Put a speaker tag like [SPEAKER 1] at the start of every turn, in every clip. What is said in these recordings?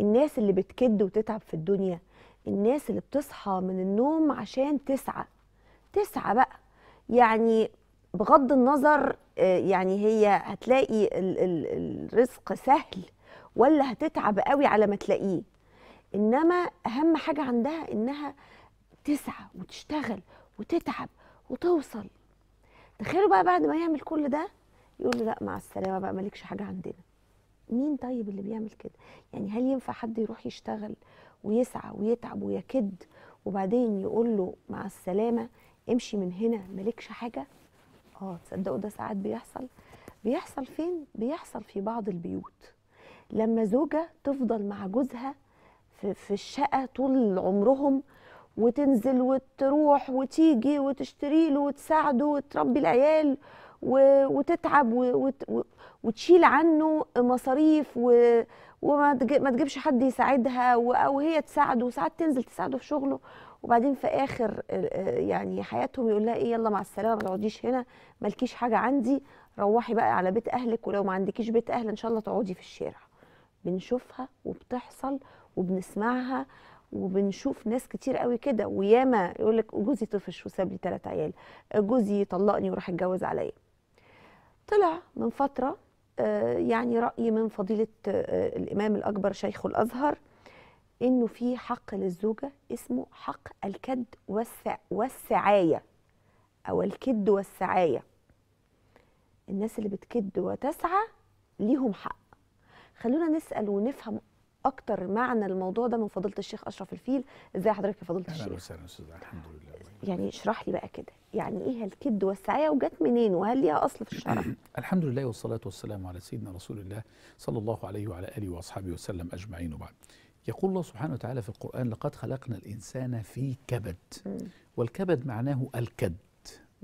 [SPEAKER 1] الناس اللي بتكد وتتعب في الدنيا الناس اللي بتصحى من النوم عشان تسعى تسعى بقى يعني بغض النظر آه، يعني هي هتلاقي الرزق سهل ولا هتتعب قوي على ما تلاقيه انما اهم حاجه عندها انها تسعى وتشتغل وتتعب وتوصل تخيلوا بقى بعد ما يعمل كل ده يقول له لا مع السلامه بقى مالكش حاجه عندنا مين طيب اللي بيعمل كده يعني هل ينفع حد يروح يشتغل ويسعى ويتعب ويكد وبعدين يقول له مع السلامه امشي من هنا مالكش حاجه اه تصدقوا ده ساعات بيحصل بيحصل فين بيحصل في بعض البيوت لما زوجه تفضل مع جوزها في, في الشقه طول عمرهم وتنزل وتروح وتيجي وتشتري له وتساعده وتربي العيال وتتعب وتشيل عنه مصاريف وما تجيبش حد يساعدها او هي تساعده وساعات تنزل تساعده في شغله وبعدين في اخر آه، يعني حياتهم يقول لها ايه يلا مع السلامه ما تقعديش هنا مالكيش حاجه عندي روحي بقى على بيت اهلك ولو ما عندكيش بيت اهل ان شاء الله تقعدي في الشارع بنشوفها وبتحصل وبنسمعها وبنشوف ناس كتير قوي كده وياما يقول لك جوزي طفش وساب لي ثلاث عيال جوزي طلقني وراح اتجوز عليا طلع من فترة آه، يعني رأي من فضيلة آه، الإمام الأكبر شيخ الأزهر إنه في حق للزوجة اسمه حق الكد والسع والسعاية أو الكد والسعاية الناس اللي بتكد وتسعى ليهم حق خلونا نسأل ونفهم اكتر معنى الموضوع ده من فضيله الشيخ اشرف الفيل ازي حضرتك يا فضيله الشيخ اهلا
[SPEAKER 2] وسهلا استاذ الحمد لله
[SPEAKER 1] يعني اشرح لي بقى كده يعني ايه هالكد والسعايه وجت منين وهل ليها اصل في الشرع
[SPEAKER 2] الحمد لله والصلاه والسلام على سيدنا رسول الله صلى الله عليه وعلى اله واصحابه وسلم اجمعين وبعد يقول الله سبحانه وتعالى في القرآن لقد خلقنا الإنسان في كبد والكبد معناه الكد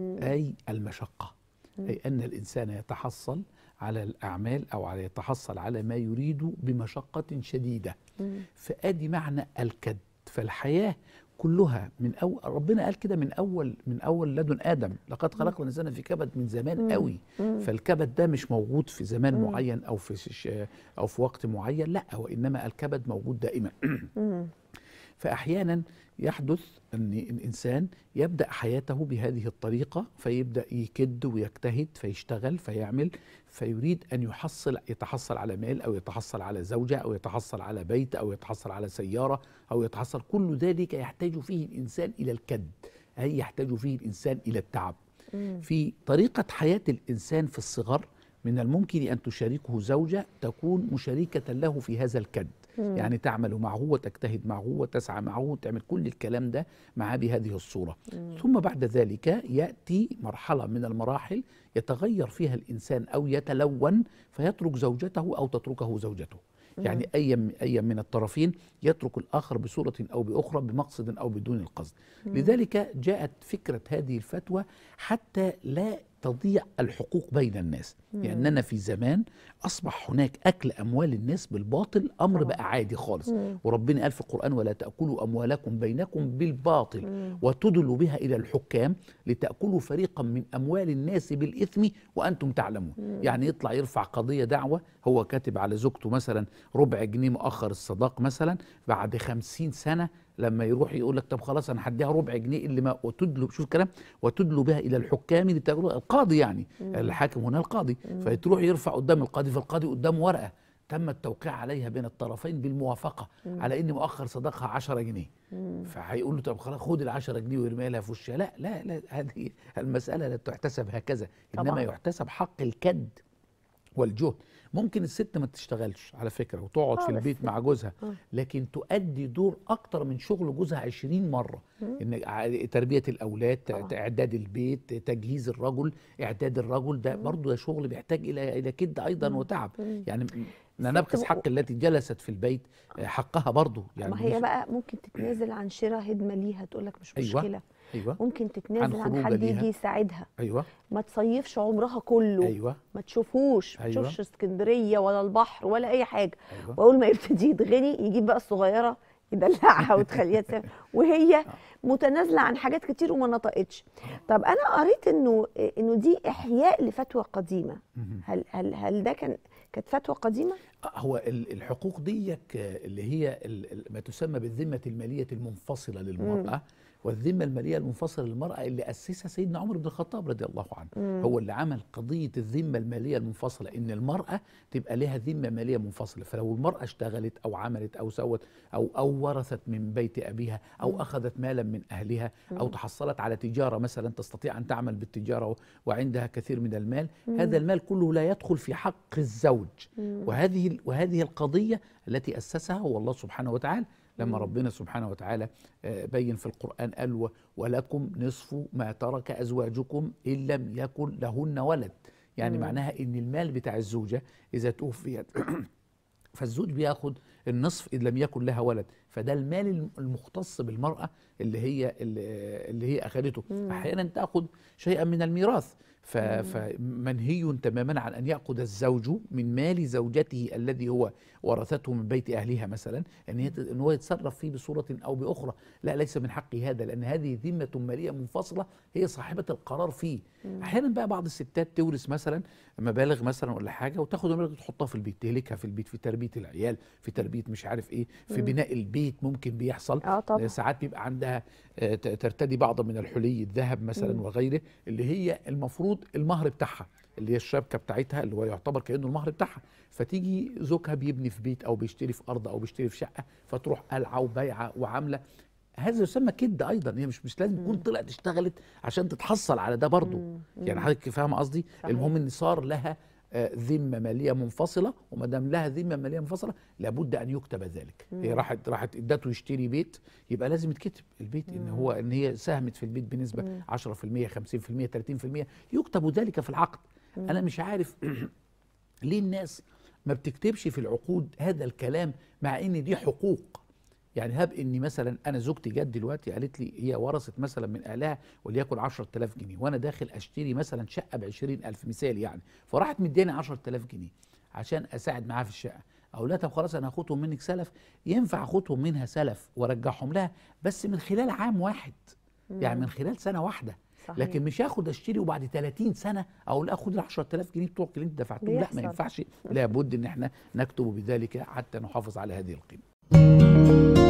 [SPEAKER 2] أي المشقة أي أن الإنسان يتحصل على الأعمال أو على يتحصل على ما يريد بمشقة شديدة فأدي معنى الكد فالحياة كلها من أول ربنا قال كده من أول من أول لدن آدم لقد خلقنا الإنسان في كبد من زمان قوي فالكبد ده مش موجود في زمان معين أو في أو في وقت معين لا وإنما الكبد موجود دائما فأحيانا يحدث أن الإنسان يبدأ حياته بهذه الطريقة فيبدأ يكد ويجتهد فيشتغل فيعمل فيريد أن يحصل يتحصل على مال أو يتحصل على زوجة أو يتحصل على بيت أو يتحصل على سيارة أو يتحصل كل ذلك يحتاج فيه الإنسان إلى الكد أي يحتاج فيه الإنسان إلى التعب في طريقة حياة الإنسان في الصغر من الممكن أن تشاركه زوجة تكون مشاركة له في هذا الكد مم. يعني تعمل معه وتجتهد معه وتسعى معه وتعمل كل الكلام ده معاه بهذه الصورة مم. ثم بعد ذلك يأتي مرحلة من المراحل يتغير فيها الإنسان أو يتلون فيترك زوجته أو تتركه زوجته مم. يعني أي أي من الطرفين يترك الآخر بصورة أو بأخرى بمقصد أو بدون القصد مم. لذلك جاءت فكرة هذه الفتوى حتى لا تضيع الحقوق بين الناس لأننا يعني في زمان أصبح هناك أكل أموال الناس بالباطل أمر بقى عادي خالص مم. وربنا قال في القرآن ولا تأكلوا أموالكم بينكم بالباطل مم. وتدلوا بها إلى الحكام لتأكلوا فريقا من أموال الناس بالإثم وأنتم تعلمون مم. يعني يطلع يرفع قضية دعوة هو كاتب على زوجته مثلا ربع جنيه مؤخر الصداق مثلا بعد خمسين سنة لما يروح يقول لك طب خلاص انا هديها ربع جنيه اللي ما وتدلو شوف الكلام وتدلو بها الى الحكام لتقول القاضي يعني مم. الحاكم هنا القاضي مم. فتروح يرفع قدام القاضي فالقاضي قدامه ورقه تم التوقيع عليها بين الطرفين بالموافقه مم. على ان مؤخر صداقها 10 جنيه فهيقول له طب خلاص خد ال 10 جنيه ويرميها لها في وشها لا لا لا هذه المساله لا تحتسب هكذا انما طبعا. يحتسب حق الكد والجهد ممكن الست ما تشتغلش على فكره وتقعد في البيت مع جوزها آه. لكن تؤدي دور اكتر من شغل جوزها 20 مره ان تربيه الاولاد اعداد البيت تجهيز الرجل اعداد الرجل ده برضه ده شغل بيحتاج الى الى كد ايضا وتعب يعني انا ابخس حق التي جلست في البيت آه، حقها برضه يعني ما هي بقى
[SPEAKER 1] ممكن تتنازل عن شراء هدمه ليها تقول لك مش أيوة. مشكله أيوة. ممكن تتنازل عن, عن حد يجي يساعدها أيوة. ما تصيفش عمرها كله أيوة. ما تشوفوش ما أيوة. تشوفش اسكندريه ولا البحر ولا اي حاجه أيوة. واول ما يبتدي يتغني يجيب بقى الصغيره يدلعها وتخليها تسافر وهي آه. متنازله عن حاجات كتير وما نطقتش آه. طب انا قريت انه انه دي احياء لفتوى قديمه هل هل هل ده كان كانت فتوى قديمه
[SPEAKER 2] هو الحقوق ديك اللي هي ما تسمى بالذمه الماليه المنفصله للمراه والذمه الماليه المنفصله للمراه اللي اسسها سيدنا عمر بن الخطاب رضي الله عنه مم. هو اللي عمل قضيه الذمه الماليه المنفصله ان المراه تبقى لها ذمه ماليه منفصله فلو المراه اشتغلت او عملت او سوت او او ورثت من بيت ابيها او اخذت مالا من اهلها او تحصلت على تجاره مثلا تستطيع ان تعمل بالتجاره وعندها كثير من المال مم. هذا المال كله لا يدخل في حق الزوج مم. وهذه وهذه القضيه التي اسسها هو الله سبحانه وتعالى لما ربنا سبحانه وتعالى آه، بين في القرآن قال ولكم نصف ما ترك أزواجكم إن لم يكن لهن ولد يعني مم. معناها إن المال بتاع الزوجة إذا توفيت فالزوج بياخد النصف إن لم يكن لها ولد فده المال المختص بالمرأة اللي هي اللي هي أخدته أحيانا تأخذ شيئا من الميراث فمنهي تماما عن أن يأخذ الزوج من مال زوجته الذي هو ورثته من بيت أهلها مثلا أن هو يتصرف فيه بصورة أو بأخرى لا ليس من حقي هذا لأن هذه ذمة مالية منفصلة هي صاحبة القرار فيه أحيانا بقى بعض الستات تورث مثلا مبالغ مثلا ولا حاجة وتاخد المبالغ تحطها في البيت تهلكها في البيت في تربية العيال في تربية مش عارف إيه في بناء البيت ممكن بيحصل آه طبعا. آه، ساعات بيبقى عندها آه، ترتدي بعض من الحلي الذهب مثلا وغيره اللي هي المفروض المفروض المهر بتاعها اللي هي الشبكه بتاعتها اللي هو يعتبر كانه المهر بتاعها فتيجي زوجها بيبني في بيت او بيشتري في ارض او بيشتري في شقه فتروح قلعه وبيعه وعامله هذا يسمى كد ايضا هي مش مش لازم تكون طلعت اشتغلت عشان تتحصل على ده برضه يعني حضرتك فاهمه قصدي المهم ان صار لها ذمه ماليه منفصله وما دام لها ذمه ماليه منفصله لابد ان يكتب ذلك مم. هي راحت راحت ادته يشتري بيت يبقى لازم يتكتب البيت مم. ان هو ان هي ساهمت في البيت بنسبه مم. 10% 50% 30% يكتب ذلك في العقد مم. انا مش عارف ليه الناس ما بتكتبش في العقود هذا الكلام مع ان دي حقوق يعني هاب اني مثلا انا زوجتي جت دلوقتي قالت لي هي ورثت مثلا من اهلها وليكن 10000 جنيه وانا داخل اشتري مثلا شقه ب 20000 مثال يعني فراحت مداني 10000 جنيه عشان اساعد معاها في الشقه اقول لها طب خلاص انا هاخدهم منك سلف ينفع اخدهم منها سلف وارجعهم لها بس من خلال عام واحد يعني من خلال سنه واحده صحيح. لكن مش هاخد اشتري وبعد 30 سنه اقول اخد ال 10000 جنيه بتوعك اللي انت دفعتهم لا ما ينفعش لابد ان احنا نكتب بذلك حتى نحافظ على هذه القيمه